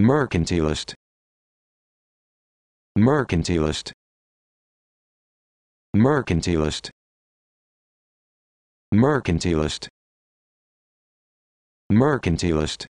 mercantilist mercantilist mercantilist mercantilist mercantilist